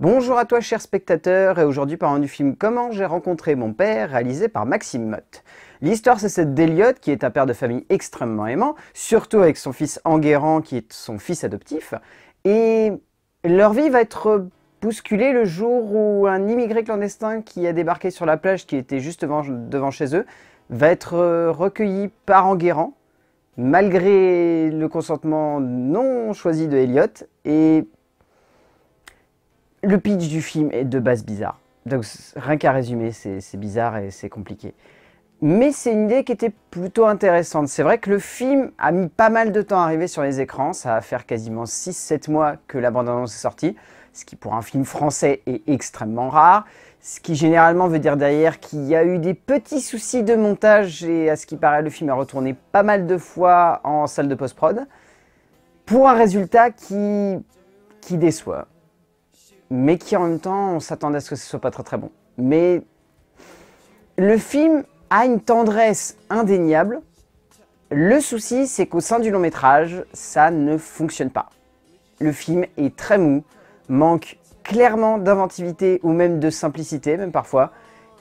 Bonjour à toi chers spectateurs, et aujourd'hui parlons du film Comment j'ai rencontré mon père, réalisé par Maxime Mott. L'histoire c'est celle d'Eliott, qui est un père de famille extrêmement aimant, surtout avec son fils Enguerrand qui est son fils adoptif, et leur vie va être bousculée le jour où un immigré clandestin qui a débarqué sur la plage qui était juste devant, chez eux va être euh, recueilli par Enguerrand, malgré le consentement non choisi de Elliot, et le pitch du film est de base bizarre. Donc rien qu'à résumer, c'est bizarre et c'est compliqué. Mais c'est une idée qui était plutôt intéressante. C'est vrai que le film a mis pas mal de temps à arriver sur les écrans. Ça a faire quasiment 6-7 mois que la bande-annonce est sortie, ce qui pour un film français est extrêmement rare. Ce qui généralement veut dire derrière qu'il y a eu des petits soucis de montage et à ce qui paraît le film a retourné pas mal de fois en salle de post-prod pour un résultat qui déçoit mais qui en même temps, on s'attendait à ce que ce soit pas très très bon. Mais le film a une tendresse indéniable. Le souci, c'est qu'au sein du long métrage, ça ne fonctionne pas. Le film est très mou, manque clairement d'inventivité ou même de simplicité, même parfois,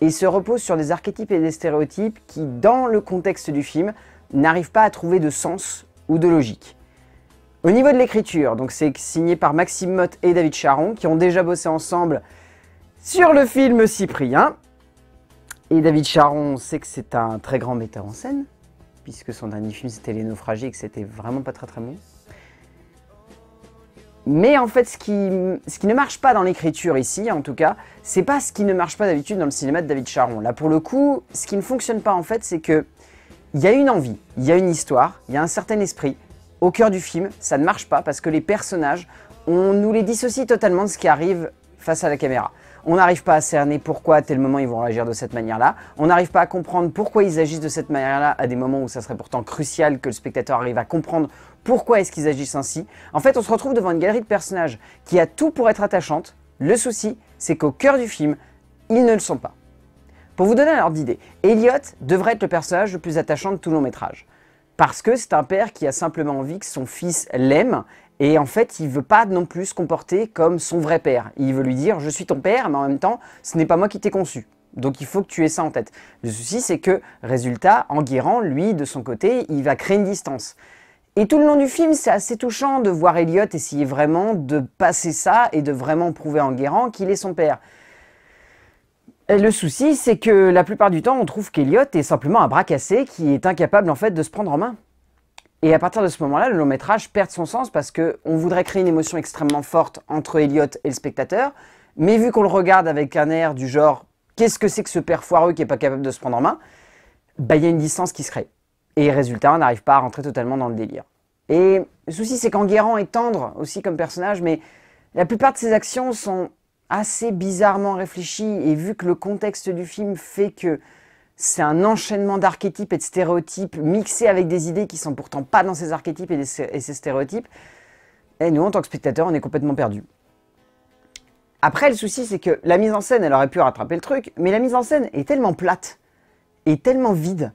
et se repose sur des archétypes et des stéréotypes qui, dans le contexte du film, n'arrivent pas à trouver de sens ou de logique. Au niveau de l'écriture, donc c'est signé par Maxime Mott et David Charon, qui ont déjà bossé ensemble sur le film Cyprien. Et David Charon, sait que c'est un très grand metteur en scène, puisque son dernier film c'était Les Naufragés et que c'était vraiment pas très très bon. Mais en fait, ce qui, ce qui ne marche pas dans l'écriture ici, en tout cas, c'est pas ce qui ne marche pas d'habitude dans le cinéma de David Charon. Là, pour le coup, ce qui ne fonctionne pas en fait, c'est que il y a une envie, il y a une histoire, il y a un certain esprit, au cœur du film, ça ne marche pas parce que les personnages, on nous les dissocie totalement de ce qui arrive face à la caméra. On n'arrive pas à cerner pourquoi à tel moment ils vont réagir de cette manière-là. On n'arrive pas à comprendre pourquoi ils agissent de cette manière-là à des moments où ça serait pourtant crucial que le spectateur arrive à comprendre pourquoi est-ce qu'ils agissent ainsi. En fait, on se retrouve devant une galerie de personnages qui a tout pour être attachante. Le souci, c'est qu'au cœur du film, ils ne le sont pas. Pour vous donner un ordre d'idée, Elliot devrait être le personnage le plus attachant de tout long métrage. Parce que c'est un père qui a simplement envie que son fils l'aime et en fait, il veut pas non plus se comporter comme son vrai père. Il veut lui dire « je suis ton père », mais en même temps, ce n'est pas moi qui t'ai conçu. Donc il faut que tu aies ça en tête. Le souci, c'est que, résultat, Enguerrand, lui, de son côté, il va créer une distance. Et tout le long du film, c'est assez touchant de voir Elliot essayer vraiment de passer ça et de vraiment prouver à Enguerrand qu'il est son père. Euh, le souci, c'est que la plupart du temps, on trouve qu'Eliot est simplement un bras cassé qui est incapable en fait de se prendre en main. Et à partir de ce moment-là, le long métrage perd son sens parce qu'on voudrait créer une émotion extrêmement forte entre Elliot et le spectateur, mais vu qu'on le regarde avec un air du genre qu'est-ce que c'est que ce père foireux qui n'est pas capable de se prendre en main, bah il y a une distance qui se crée. Et résultat, on n'arrive pas à rentrer totalement dans le délire. Et le souci, c'est qu'Enguerrand est tendre aussi comme personnage, mais la plupart de ses actions sont assez bizarrement réfléchi et vu que le contexte du film fait que c'est un enchaînement d'archétypes et de stéréotypes mixés avec des idées qui sont pourtant pas dans ces archétypes et, ces stéréotypes, et eh, nous en tant que spectateurs on est complètement perdus. Après le souci c'est que la mise en scène elle aurait pu rattraper le truc, mais la mise en scène est tellement plate et tellement vide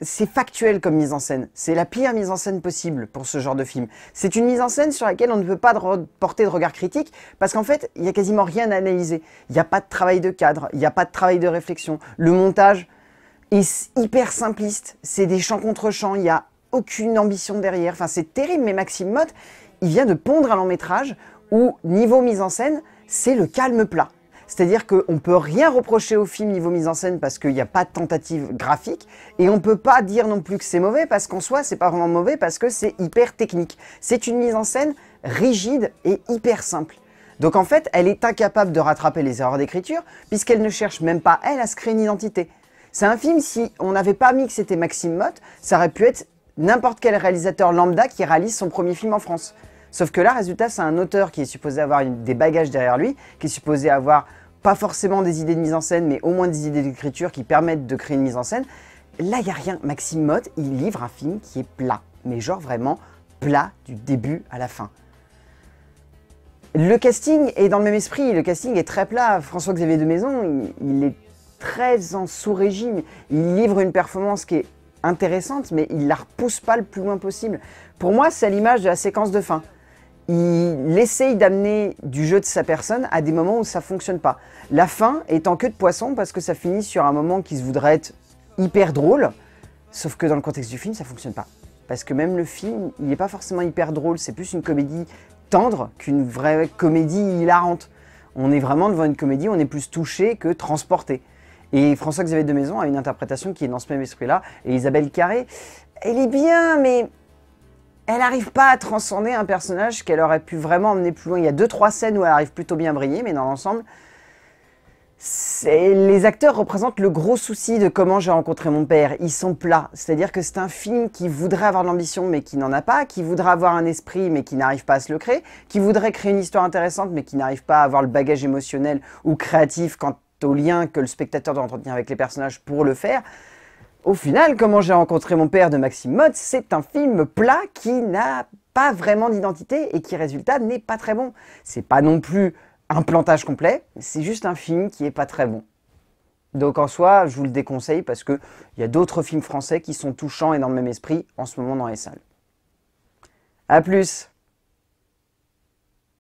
c'est factuel comme mise en scène. C'est la pire mise en scène possible pour ce genre de film. C'est une mise en scène sur laquelle on ne peut pas porter de regard critique parce qu'en fait, il n'y a quasiment rien à analyser. Il n'y a pas de travail de cadre, il n'y a pas de travail de réflexion. Le montage est hyper simpliste. C'est des champs contre champs, il n'y a aucune ambition derrière. Enfin, c'est terrible, mais Maxime Mott il vient de pondre un long métrage où, niveau mise en scène, c'est le calme plat. C'est-à-dire qu'on ne peut rien reprocher au film niveau mise en scène parce qu'il n'y a pas de tentative graphique, et on ne peut pas dire non plus que c'est mauvais parce qu'en soi, c'est pas vraiment mauvais parce que c'est hyper technique. C'est une mise en scène rigide et hyper simple. Donc en fait, elle est incapable de rattraper les erreurs d'écriture puisqu'elle ne cherche même pas, elle, à se créer une identité. C'est un film, si on n'avait pas mis que c'était Maxime Motte, ça aurait pu être n'importe quel réalisateur lambda qui réalise son premier film en France. Sauf que là, résultat, c'est un auteur qui est supposé avoir des bagages derrière lui, qui est supposé avoir pas forcément des idées de mise en scène, mais au moins des idées d'écriture qui permettent de créer une mise en scène. Là, il n'y a rien. Maxime Mott, il livre un film qui est plat, mais genre vraiment plat du début à la fin. Le casting est dans le même esprit, le casting est très plat. François-Xavier de Maison, il, est très en sous-régime. Il livre une performance qui est intéressante, mais il la repousse pas le plus loin possible. Pour moi, c'est à l'image de la séquence de fin il essaye d'amener du jeu de sa personne à des moments où ça fonctionne pas. La fin est en queue de poisson parce que ça finit sur un moment qui se voudrait être hyper drôle, sauf que dans le contexte du film, ça fonctionne pas. Parce que même le film, il n'est pas forcément hyper drôle, c'est plus une comédie tendre qu'une vraie comédie hilarante. On est vraiment devant une comédie, on est plus touché que transporté. Et François-Xavier de Maison a une interprétation qui est dans ce même esprit-là, et Isabelle Carré, elle est bien, mais elle n'arrive pas à transcender un personnage qu'elle aurait pu vraiment emmener plus loin. Il y a deux, trois scènes où elle arrive plutôt bien briller, mais dans l'ensemble, les acteurs représentent le gros souci de comment j'ai rencontré mon père. Ils sont plats. C'est-à-dire que c'est un film qui voudrait avoir de l'ambition, mais qui n'en a pas, qui voudrait avoir un esprit, mais qui n'arrive pas à se le créer, qui voudrait créer une histoire intéressante, mais qui n'arrive pas à avoir le bagage émotionnel ou créatif quant au lien que le spectateur doit entretenir avec les personnages pour le faire. Au final, Comment j'ai rencontré mon père de Maxime Mott, c'est un film plat qui n'a pas vraiment d'identité et qui, résultat, n'est pas très bon. C'est pas non plus un plantage complet, c'est juste un film qui est pas très bon. Donc en soi, je vous le déconseille parce qu'il y a d'autres films français qui sont touchants et dans le même esprit en ce moment dans les salles. A plus